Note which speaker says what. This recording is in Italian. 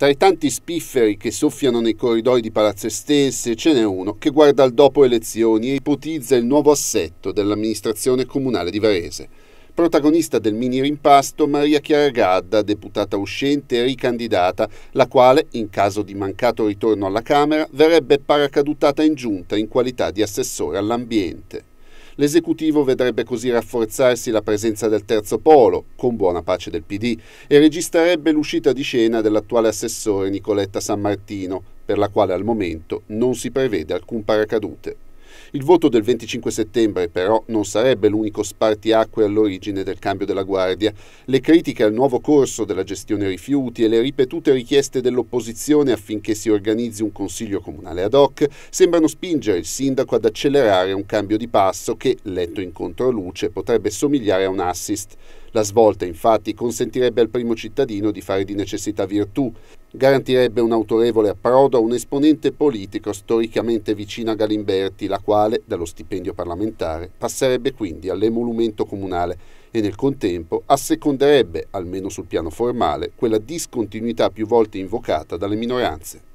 Speaker 1: Tra i tanti spifferi che soffiano nei corridoi di palazze stesse, ce n'è uno che guarda al dopo elezioni e ipotizza il nuovo assetto dell'amministrazione comunale di Varese. Protagonista del mini rimpasto Maria Chiara Gadda, deputata uscente e ricandidata, la quale, in caso di mancato ritorno alla Camera, verrebbe paracadutata in giunta in qualità di assessore all'ambiente. L'esecutivo vedrebbe così rafforzarsi la presenza del terzo polo, con buona pace del PD, e registrerebbe l'uscita di scena dell'attuale assessore Nicoletta San Martino, per la quale al momento non si prevede alcun paracadute. Il voto del 25 settembre però non sarebbe l'unico spartiacque all'origine del cambio della guardia. Le critiche al nuovo corso della gestione rifiuti e le ripetute richieste dell'opposizione affinché si organizzi un consiglio comunale ad hoc sembrano spingere il sindaco ad accelerare un cambio di passo che, letto in controluce, potrebbe somigliare a un assist. La svolta infatti consentirebbe al primo cittadino di fare di necessità virtù, garantirebbe un autorevole approdo a un esponente politico storicamente vicino a Galimberti, la quale, dallo stipendio parlamentare, passerebbe quindi all'emolumento comunale e nel contempo asseconderebbe, almeno sul piano formale, quella discontinuità più volte invocata dalle minoranze.